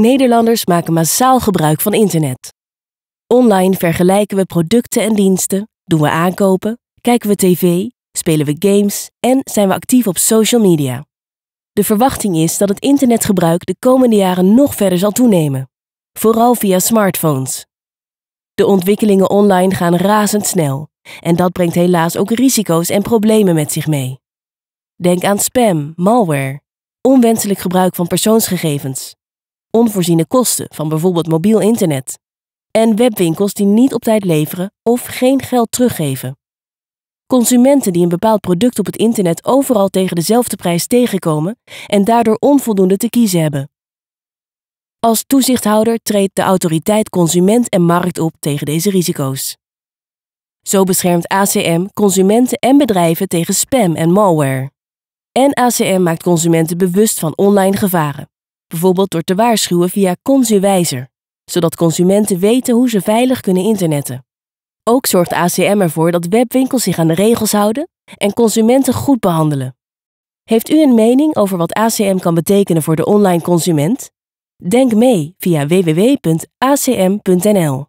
Nederlanders maken massaal gebruik van internet. Online vergelijken we producten en diensten, doen we aankopen, kijken we tv, spelen we games en zijn we actief op social media. De verwachting is dat het internetgebruik de komende jaren nog verder zal toenemen, vooral via smartphones. De ontwikkelingen online gaan razendsnel en dat brengt helaas ook risico's en problemen met zich mee. Denk aan spam, malware, onwenselijk gebruik van persoonsgegevens, onvoorziene kosten van bijvoorbeeld mobiel internet en webwinkels die niet op tijd leveren of geen geld teruggeven. Consumenten die een bepaald product op het internet overal tegen dezelfde prijs tegenkomen en daardoor onvoldoende te kiezen hebben. Als toezichthouder treedt de autoriteit Consument en Markt op tegen deze risico's. Zo beschermt ACM consumenten en bedrijven tegen spam en malware. En ACM maakt consumenten bewust van online gevaren bijvoorbeeld door te waarschuwen via ConsuWijzer, zodat consumenten weten hoe ze veilig kunnen internetten. Ook zorgt ACM ervoor dat webwinkels zich aan de regels houden en consumenten goed behandelen. Heeft u een mening over wat ACM kan betekenen voor de online consument? Denk mee via www.acm.nl.